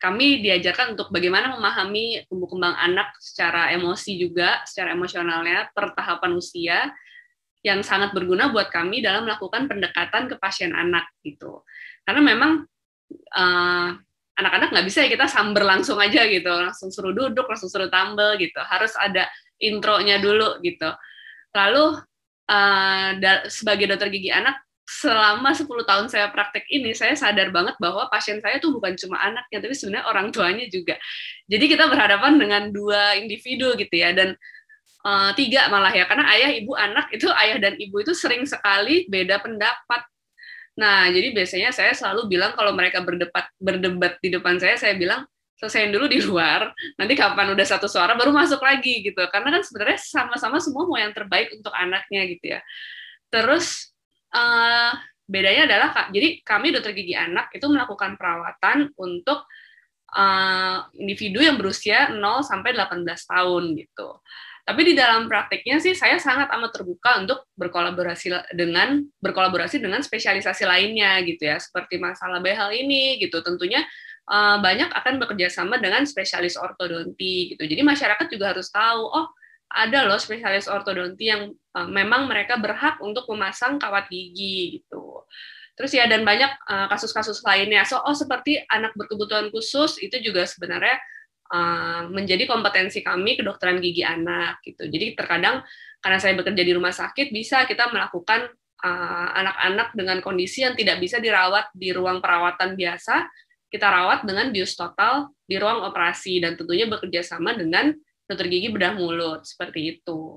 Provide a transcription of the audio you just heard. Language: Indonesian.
kami diajarkan untuk bagaimana memahami tumbuh kembang anak secara emosi juga, secara emosionalnya per tahapan usia yang sangat berguna buat kami dalam melakukan pendekatan ke pasien anak gitu. Karena memang anak eh, anak-anak nggak bisa ya kita samber langsung aja gitu, langsung suruh duduk, langsung suruh tumble gitu. Harus ada intronya dulu gitu. Lalu uh, sebagai dokter gigi anak selama 10 tahun saya praktek ini, saya sadar banget bahwa pasien saya tuh bukan cuma anaknya, tapi sebenarnya orang tuanya juga. Jadi kita berhadapan dengan dua individu gitu ya, dan uh, tiga malah ya, karena ayah, ibu, anak itu ayah dan ibu itu sering sekali beda pendapat. Nah, jadi biasanya saya selalu bilang kalau mereka berdebat, berdebat di depan saya, saya bilang, selesaiin dulu di luar, nanti kapan udah satu suara baru masuk lagi gitu. Karena kan sebenarnya sama-sama semua mau yang terbaik untuk anaknya gitu ya. Terus uh, bedanya adalah kak jadi kami dokter gigi anak itu melakukan perawatan untuk uh, individu yang berusia 0 sampai 18 tahun gitu. Tapi di dalam praktiknya sih saya sangat amat terbuka untuk berkolaborasi dengan berkolaborasi dengan spesialisasi lainnya gitu ya, seperti masalah behel ini gitu. Tentunya uh, banyak akan bekerja sama dengan spesialis ortodonti gitu. Jadi masyarakat juga harus tahu, oh ada loh spesialis ortodonti yang uh, memang mereka berhak untuk memasang kawat gigi gitu. Terus ya dan banyak eh, kasus-kasus uh, lainnya. So oh seperti anak berkebutuhan khusus itu juga sebenarnya uh, menjadi kompetensi kami kedokteran gigi anak gitu. Jadi terkadang karena saya bekerja di rumah sakit bisa kita melakukan eh, anak-anak uh, anak -anak dengan kondisi yang tidak bisa dirawat di ruang perawatan biasa, kita rawat dengan bius total di ruang operasi dan tentunya bekerja sama dengan dokter gigi bedah mulut seperti itu.